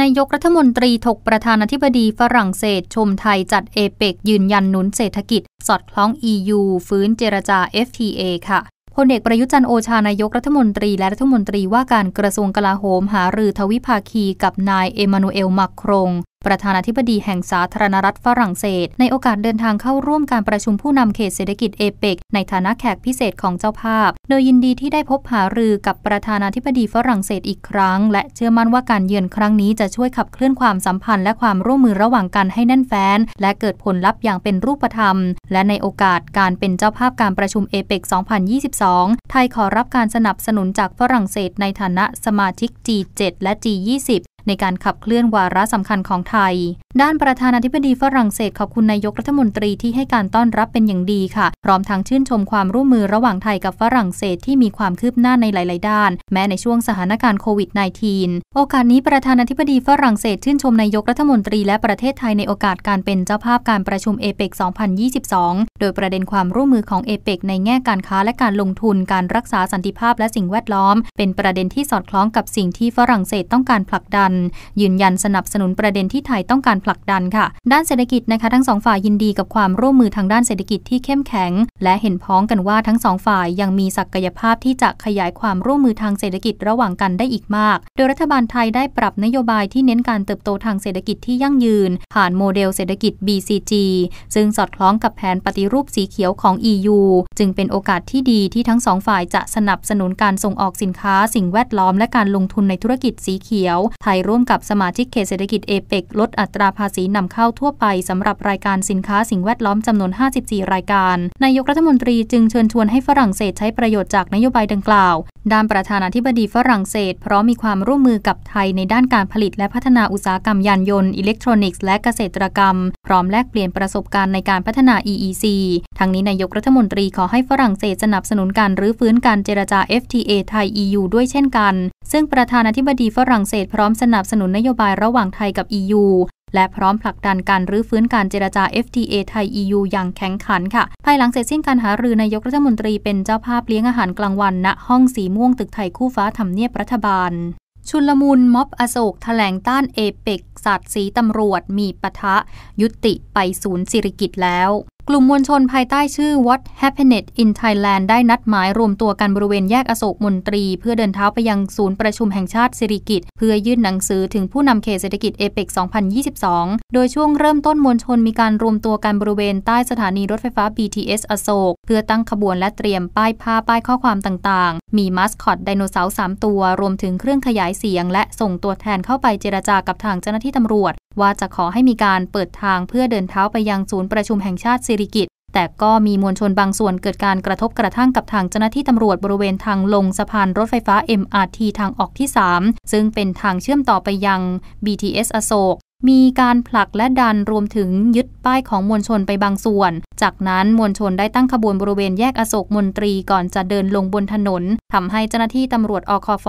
นายกรัฐมนตรีถกประธานาธิบดีฝรั่งเศส ชมไทยจัดเอเปกยืนยันหนุนเศรษฐกิจ สอดคล้อง EU ฟื้นเจรจา FTA ค่ะพลเอกประยุจันโอชานายกรัฐมนตรีและรัฐมนตรีว่าการกระทรวงกลาโหมหารือทวิภาคีกับนายเอมานูเอลมาครงประธานาธิบดีแห่งสาธารณรัฐฝรั่งเศส ในโอกาสเดินทางเข้าร่วมการประชุมผู้นำเขตเศรษฐกิจเอเปกในฐานะแขกพิเศษของเจ้าภาพ โดยยินดีที่ได้พบหารือกับประธานาธิบดีฝรั่งเศสอีกครั้ง และเชื่อมั่นว่าการเยือนครั้งนี้จะช่วยขับเคลื่อนความสัมพันธ์และความร่วมมือระหว่างกันให้แน่นแฟ้นและเกิดผลลัพธ์อย่างเป็นรูปธรรม และในโอกาสการเป็นเจ้าภาพการประชุมเอเปก2022 ไทยขอรับการสนับสนุนจากฝรั่งเศส ในฐานะสมาชิก G7 และ G20 ในการขับเคลื่อนวาระสำคัญของไทย ด้านประธานาธิบดีฝรั่งเศสขอบคุณนายกรัฐมนตรีที่ให้การต้อนรับเป็นอย่างดีค่ะ พร้อมทั้งชื่นชมความร่วมมือระหว่างไทยกับฝรั่งเศสที่มีความคืบหน้าในหลายๆ ด้าน แม้ในช่วงสถานการณ์โควิด -19 โอกาสนี้ประธานาธิบดีฝรั่งเศสชื่นชมนายกรัฐมนตรีและประเทศไทยในโอกาสการเป็นเจ้าภาพการประชุมเอเปก2022 โดยประเด็นความร่วมมือของเอเปกในแง่การค้าและการลงทุน การรักษาสันติภาพและสิ่งแวดล้อม เป็นประเด็นที่สอดคล้องกับสิ่งที่ฝรั่งเศสต้องการผลักดันยืนยันสนับสนุนประเด็นที่ไทยต้องการผลักดันค่ะ ด้านเศรษฐกิจนะคะทั้งสองฝ่ายยินดีกับความร่วมมือทางด้านเศรษฐกิจที่เข้มแข็ง และเห็นพ้องกันว่าทั้งสองฝ่ายยังมีศักยภาพที่จะขยายความร่วมมือทางเศรษฐกิจระหว่างกันได้อีกมาก โดยรัฐบาลไทยได้ปรับนโยบายที่เน้นการเติบโตทางเศรษฐกิจที่ยั่งยืน ผ่านโมเดลเศรษฐกิจ BCG ซึ่งสอดคล้องกับแผนปฏิรูปสีเขียวของ EU จึงเป็นโอกาสที่ดีที่ทั้งสองฝ่ายจะสนับสนุนการส่งออกสินค้าสิ่งแวดล้อมและการลงทุนในธุรกิจสีเขียวไทยร่วมกับสมาชิกเขตเศรษฐกิจเอเปกลดอัตราภาษีนำเข้าทั่วไปสำหรับรายการสินค้าสิ่งแวดล้อมจำนวน 54 รายการ นายกรัฐมนตรีจึงเชิญชวนให้ฝรั่งเศสใช้ประโยชน์จากนโยบายดังกล่าว ด้านประธานาธิบดีฝรั่งเศสพร้อมมีความร่วมมือกับไทยในด้านการผลิตและพัฒนาอุตสาหกรรมยานยนต์อิเล็กทรอนิกส์และเกษตรกรรม พร้อมแลกเปลี่ยนประสบการณ์ในการพัฒนา EEC ทั้งนี้นายกรัฐมนตรีขอให้ฝรั่งเศสสนับสนุนการรื้อฟื้นการเจรจา FTA ไทย EU ด้วยเช่นกัน ซึ่งประธานาธิบดีฝรั่งเศสพร้อมสนนับสนุนนโยบายระหว่างไทยกับ EU และพร้อมผลักดันการรื้อฟื้นการเจรจา FTA ไทย EU อย่างแข็งขันค่ะ ภายหลังเสร็จสิ้นการหารือนายกรัฐมนตรีเป็นเจ้าภาพเลี้ยงอาหารกลางวันณ ห้องสีม่วงตึกไทย คู่ฟ้าทำเนียบรัฐบาล ชุลมุนม็อบอโศก แถลงต้านเอเปกสัตว์สีตำรวจ มีปะทะ ยุติไปศูนย์สิริกิตแล้วกลุ่มมวลชนภายใต้ชื่อ What Happened in Thailand ได้นัดหมายรวมตัวกันบริเวณแยกอโศกมนตรี เพื่อเดินเท้าไปยังศูนย์ประชุมแห่งชาติสิริกิตเพื่อยื่นหนังสือถึงผู้นำเขตเศรษฐกิจเอเปก2022 โดยช่วงเริ่มต้นมวลชนมีการรวมตัวกันบริเวณใต้สถานีรถไฟฟ้า BTS อโศกเพื่อตั้งขบวนและเตรียมป้ายผ้าป้ายข้อความต่างๆ มีมัสคอตไดโนเสาร์3ตัว รวมถึงเครื่องขยายเสียงและส่งตัวแทนเข้าไปเจรจากับทางเจ้าหน้าที่ตำรวจ ว่าจะขอให้มีการเปิดทางเพื่อเดินเท้าไปยังศูนย์ประชุมแห่งชาติสิริกิตแต่ก็มีมวลชนบางส่วนเกิดการกระทบกระทั่งกับทางเจ้าหน้าที่ตำรวจบริเวณทางลงสะพานรถไฟฟ้า MRT ทางออกที่ 3 ซึ่งเป็นทางเชื่อมต่อไปยัง BTS อโศกมีการผลักและดันรวมถึงยึดป้ายของมวลชนไปบางส่วน จากนั้นมวลชนได้ตั้งขบวนบริเวณแยกอโศกมนตรีก่อนจะเดินลงบนถนน ทำให้เจ้าหน้าที่ตำรวจอคอฟ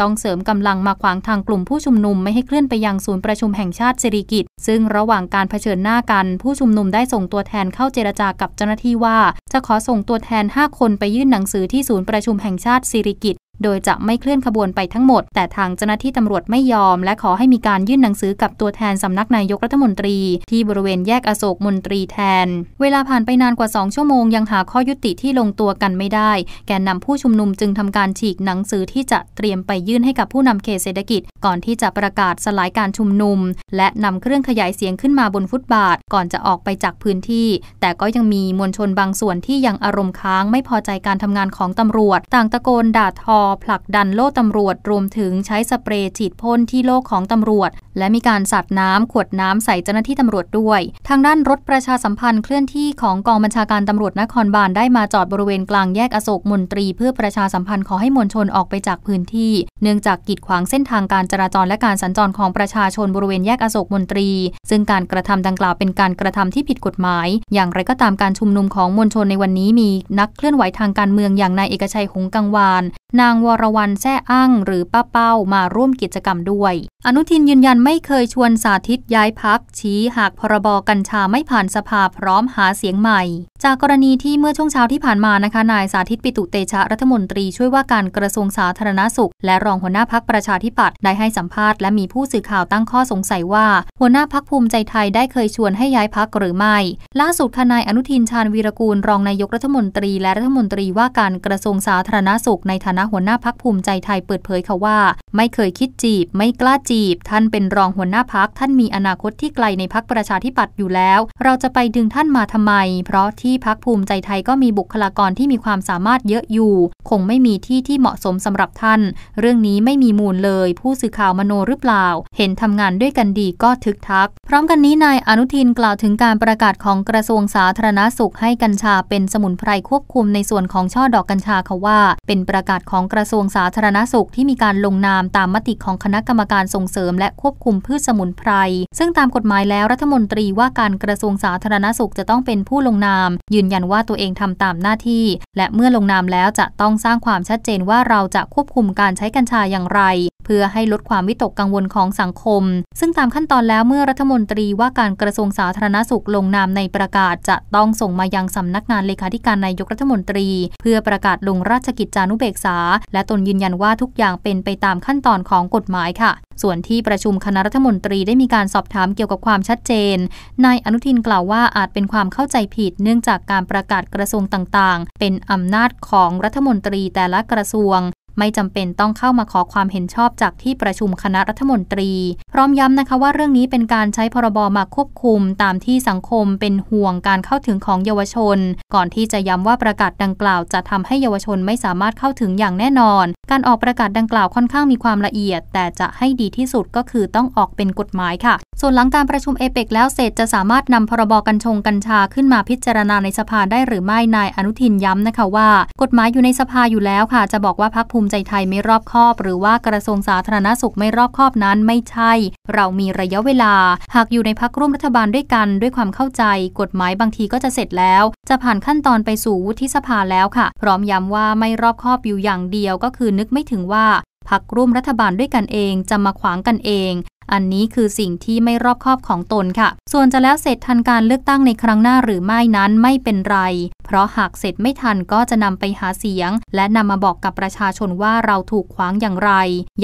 ต้องเสริมกำลังมาขวางทางกลุ่มผู้ชุมนุมไม่ให้เคลื่อนไปยังศูนย์ประชุมแห่งชาติสิริกิตซึ่งระหว่างการเผชิญหน้ากัน ผู้ชุมนุมได้ส่งตัวแทนเข้าเจรจากับเจ้าหน้าที่ว่า จะขอส่งตัวแทน 5 คนไปยื่นหนังสือที่ศูนย์ประชุมแห่งชาติสิริกิตโดยจะไม่เคลื่อนขบวนไปทั้งหมด แต่ทางเจ้าหน้าที่ตำรวจไม่ยอม และขอให้มีการยื่นหนังสือกับตัวแทนสำนักนายกรัฐมนตรี ที่บริเวณแยกอโศกมนตรีแทน เวลาผ่านไปนานกว่า 2 ชั่วโมง ยังหาข้อยุติที่ลงตัวกันไม่ได้ แกนนำผู้ชุมนุมจึงทำการฉีกหนังสือที่จะเตรียมไปยื่นให้กับผู้นำเขตเศรษฐกิจ ก่อนที่จะประกาศสลายการชุมนุม และนำเครื่องขยายเสียงขึ้นมาบนฟุตบาทก่อนจะออกไปจากพื้นที่ แต่ก็ยังมีมวลชนบางส่วนที่ยังอารมณ์ค้างไม่พอใจการทำงานของตำรวจ ต่างตะโกนด่าทอผลักดันโล่ตำรวจรวมถึงใช้สเปรย์ฉีดพ่นที่โล่ของตำรวจ และมีการสัดน้ำขวดน้ำใส่เจ้าหน้าที่ตำรวจด้วย ทางด้านรถประชาสัมพันธ์เคลื่อนที่ของกองบัญชาการตำรวจนครบาลได้มาจอดบริเวณกลางแยกอโศกมนตรี เพื่อประชาสัมพันธ์ขอให้มวลชนออกไปจากพื้นที่ เนื่องจากกีดขวางเส้นทางการจราจรและการสัญจรของประชาชนบริเวณแยกอโศกมนตรี ซึ่งการกระทำดังกล่าวเป็นการกระทำที่ผิดกฎหมาย อย่างไรก็ตามการชุมนุมของมวลชนในวันนี้มี นักเคลื่อนไหวทางการเมืองอย่างนายเอกชัยหงกังวานนาางวรวันแท่อั้งหรือป้าเป้ามาร่วมกิจกรรมด้วย อนุทินยืนยันไม่เคยชวนสาธิตย้ายพักชี้หากพรบกัญชาไม่ผ่านสภาพร้อมหาเสียงใหม่ จากกรณีที่เมื่อช่วงเช้าที่ผ่านมานะคะนายสาธิตปิตุเตชะรัฐมนตรีช่วยว่าการกระทรวงสาธารณสุข และรองหัวหน้าพักประชาธิปัตย์ได้ให้สัมภาษณ์และมีผู้สื่อข่าวตั้งข้อสงสัยว่าหัวหน้าพักภูมิใจไทยได้เคยชวนให้ย้ายพักหรือไม่ ล่าสุดคะนายอนุทินชาญวีรกูลรองนายกรัฐมนตรี และรัฐมนตรีว่าการกระทรวงสาธารณสุขในฐานะหัววหน้าพักภูมิใจไทยเปิดเผยค่ะว่า ไม่เคยคิดจีบไม่กล้าจีบ ท่านเป็นรองหัวหน้าพักท่านมีอนาคตที่ไกลในพักประชาธิปัตย์อยู่แล้ว เราจะไปดึงท่านมาทำไม เพราะที่พักภูมิใจไทยก็มีบุคลากรที่มีความสามารถเยอะอยู่ คงไม่มีที่ที่เหมาะสมสำหรับท่าน เรื่องนี้ไม่มีมูลเลย ผู้สื่อข่าวมโนหรือเปล่า เห็นทำงานด้วยกันดีก็ทึกทักพร้อมกันนี้นายอนุทินกล่าวถึงการประกาศของกระทรวงสาธารณสุขให้กัญชาเป็นสมุนไพรควบคุมในส่วนของช่อดอกกัญชาค่ะว่าเป็นประกาศของกระทรวงสาธารณสุขที่มีการลงนามตามมติของคณะกรรมการส่งเสริมและควบคุมพืชสมุนไพร ซึ่งตามกฎหมายแล้วรัฐมนตรีว่าการกระทรวงสาธารณสุขจะต้องเป็นผู้ลงนาม ยืนยันว่าตัวเองทำตามหน้าที่ และเมื่อลงนามแล้วจะต้องสร้างความชัดเจนว่าเราจะควบคุมการใช้กัญชาอย่างไรเพื่อให้ลดความวิตกกังวลของสังคม ซึ่งตามขั้นตอนแล้วเมื่อรัฐมนตรีว่าการกระทรวงสาธารณสุขลงนามในประกาศ จะต้องส่งมายังสำนักงานเลขาธิการนายกรัฐมนตรี เพื่อประกาศลงราชกิจจานุเบกษา และตนยืนยันว่าทุกอย่างเป็นไปตามขั้นตอนของกฎหมายค่ะ ส่วนที่ประชุมคณะรัฐมนตรีได้มีการสอบถามเกี่ยวกับความชัดเจนนายอนุทินกล่าวว่าอาจเป็นความเข้าใจผิด เนื่องจากการประกาศกระทรวงต่างๆ เป็นอำนาจของรัฐมนตรีแต่ละกระทรวงไม่จำเป็นต้องเข้ามาขอความเห็นชอบจากที่ประชุมคณะรัฐมนตรี พร้อมย้ำนะคะว่าเรื่องนี้เป็นการใช้พรบมาควบคุมตามที่สังคมเป็นห่วงการเข้าถึงของเยาวชน ก่อนที่จะย้ำว่าประกาศดังกล่าว จะทำให้เยาวชนไม่สามารถเข้าถึงอย่างแน่นอน การออกประกาศดังกล่าวค่อนข้างมีความละเอียด แต่จะให้ดีที่สุดก็คือต้องออกเป็นกฎหมายค่ะ ส่วนหลังการประชุมเอเปกแล้วเสร็จจะสามารถนำพรบกัญชงกัญชาขึ้นมาพิจารณาในสภาได้หรือไม่นายอนุทินย้ำนะคะว่า กฎหมายอยู่ในสภาอยู่แล้วค่ะจะบอกว่าพักภูมิมิใจไทยไม่รอบคอบ หรือว่ากระทรวงสาธารณสุขไม่รอบคอบนั้นไม่ใช่ เรามีระยะเวลา หากอยู่ในพักร่วมรัฐบาลด้วยกันด้วยความเข้าใจ กฎหมายบางทีก็จะเสร็จแล้ว จะผ่านขั้นตอนไปสู่วุฒิสภาแล้วค่ะ พร้อมย้ำว่าไม่รอบคอบอยู่อย่างเดียวก็คือนึกไม่ถึงว่าพักร่วมรัฐบาลด้วยกันเองจะมาขวางกันเองอันนี้คือสิ่งที่ไม่รอบคอบของตนค่ะ ส่วนจะแล้วเสร็จทันการเลือกตั้งในครั้งหน้าหรือไม่นั้นไม่เป็นไร เพราะหากเสร็จไม่ทันก็จะนำไปหาเสียง และนำมาบอกกับประชาชนว่าเราถูกขวางอย่างไร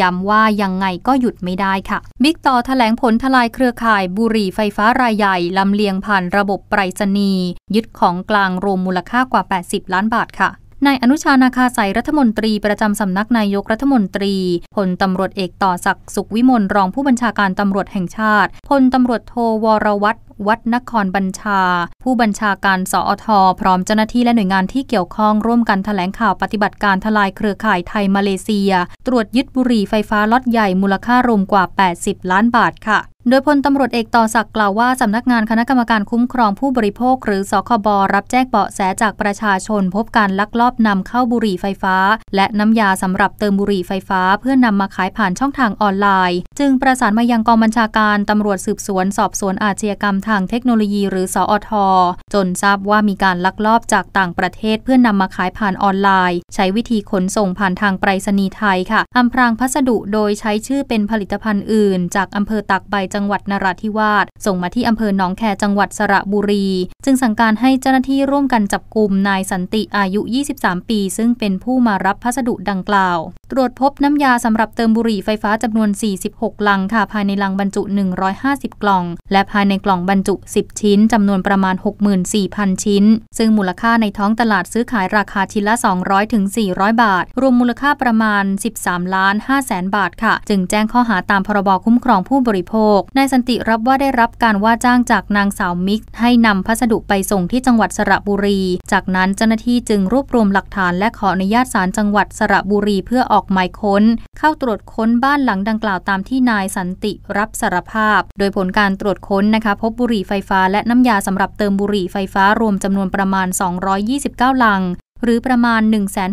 ย้ำว่ายังไงก็หยุดไม่ได้ค่ะ บิ๊กต่อแถลงผลทลายเครือข่ายบุหรี่ไฟฟ้ารายใหญ่ลำเลียงผ่านระบบไปรษณีย์ยึดของกลางรวมมูลค่ากว่า 80 ล้านบาทค่ะนายอนุชานาคาสายรัฐมนตรีประจำสำนักนายกรัฐมนตรีพลตำรวจเอกต่อศักดิ์สุขวิมลรองผู้บัญชาการตำรวจแห่งชาติพลตำรวจโทวรวัตรวัดนครบัญชา ผู้บัญชาการสอทอพร้อมเจ้าหน้าที่และหน่วยงานที่เกี่ยวข้องร่วมกันถแถลงข่าวปฏิบัติการทลายเครือข่ายไทยมาเลเซีย ตรวจยึดบุหรี่ไฟฟ้าล็อตใหญ่มูลค่ารวมกว่า 80 ล้านบาทค่ะโดยพลตำรวจเอกต่อศักดิ์กล่าวว่าสำนักงานคณะกรรมการคุ้มครองผู้บริโภค หรือสคบรับแจ้งเบาะแสจากประชาชนพบการลักลอบนำเข้าบุหรี่ไฟฟ้า และน้ำยาสำหรับเติมบุหรี่ไฟฟ้า เพื่อนำมาขายผ่านช่องทางออนไลน์ จึงประสานมายังกองบัญชาการตำรวจสืบสวน สอบสวนอาชญากรรมทางเทคโนโลยี หรือสอท จนทราบว่ามีการลักลอบจากต่างประเทศเพื่อนำมาขายผ่านออนไลน์ ใช้วิธีขนส่งผ่านทางไปรษณีย์ไทยค่ะอำพรางพัสดุโดยใช้ชื่อเป็นผลิตภัณฑ์อื่น จากอำเภอตากใบจังจังหวัดนราธิวาสส่งมาที่อำเภอหนองแคจังหวัดสระบุรี จึงสั่งการให้เจ้าหน้าที่ร่วมกันจับกลุ่มนายสันติอายุ 23 ปี ซึ่งเป็นผู้มารับพัสดุดังกล่าว ตรวจพบน้ำยาสำหรับเติมบุหรี่ไฟฟ้าจำนวน 46 ลังค่ะภายในลังบรรจุ 150 กล่อง และภายในกล่องบรรจุ 10 ชิ้นจำนวนประมาณ 64,000 ชิ้น ซึ่งมูลค่าในท้องตลาดซื้อขายราคาชิ้นละ200ถึง400 บาท รวมมูลค่าประมาณ 13ล้าน5แสนบาทค่ะ จึงแจ้งข้อหาตามพรบคุ้มครองผู้บริโภคกนายสันติรับว่าได้รับการว่าจ้างจากนางสาวมิกให้นำพัสดุไปส่งที่จังหวัดสระบุรี จากนั้นเจ้าหน้าที่จึงรวบรวมหลักฐานและขออนุญาตศาลจังหวัดสระบุรีเพื่อออกหมายค้นเข้าตรวจค้นบ้านหลังดังกล่าวตามที่นายสันติรับสารภาพ โดยผลการตรวจค้นนะคะพบบุหรี่ไฟฟ้าและน้ำยาสำหรับเติมบุหรี่ไฟฟ้ารวมจำนวนประมาณ 229 ลังหรือประมาณ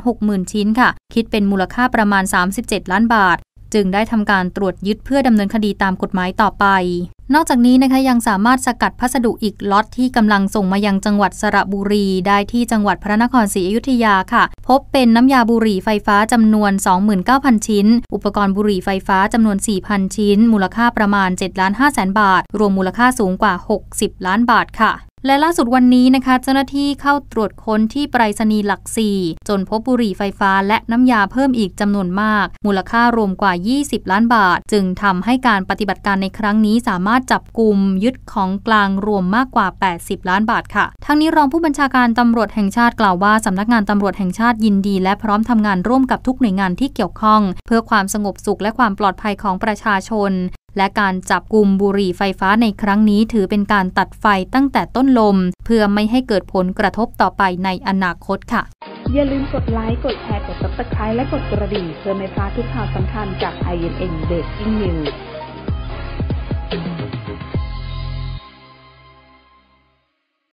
160,000 ชิ้นค่ะ คิดเป็นมูลค่าประมาณ 37 ล้านบาทจึงได้ทำการตรวจยึดเพื่อดำเนินคดีตามกฎหมายต่อไป นอกจากนี้นะคะยังสามารถสกัดพัสดุอีกล็อตที่กำลังส่งมายังจังหวัดสระบุรีได้ที่จังหวัดพระนครศรีอยุธยาค่ะ พบเป็นน้ำยาบุหรี่ไฟฟ้าจำนวน 29,000 ชิ้น อุปกรณ์บุหรี่ไฟฟ้าจำนวน 4,000 ชิ้น มูลค่าประมาณ7ล้าน5แสนบาท รวมมูลค่าสูงกว่า 60 ล้านบาทค่ะและล่าสุดวันนี้นะคะ เจ้าหน้าที่เข้าตรวจค้นที่ไปรษณีย์หลักสี่จนพบบุหรี่ไฟฟ้าและน้ำยาเพิ่มอีกจำนวนมาก มูลค่ารวมกว่า 20 ล้านบาท จึงทำให้การปฏิบัติการในครั้งนี้ สามารถจับกลุ่มยึดของกลางรวมมากกว่า 80 ล้านบาทค่ะทั้งนี้รองผู้บัญชาการตำรวจแห่งชาติกล่าวว่าสำนักงานตำรวจแห่งชาติยินดีและพร้อมทำงานร่วมกับทุกหน่วยงานที่เกี่ยวข้อง เพื่อความสงบสุขและความปลอดภัยของประชาชนและการจับกลุ่มบุหรี่ไฟฟ้าในครั้งนี้ถือเป็นการตัดไฟตั้งแต่ต้นลม เพื่อไม่ให้เกิดผลกระทบต่อไปในอนาคตค่ะ อย่าลืมกดไลค์ กดแชร์ กด subscribe และกดกระดิ่งเพื่อไม่พลาดทุกข่าวสำคัญจาก i n n Breaking News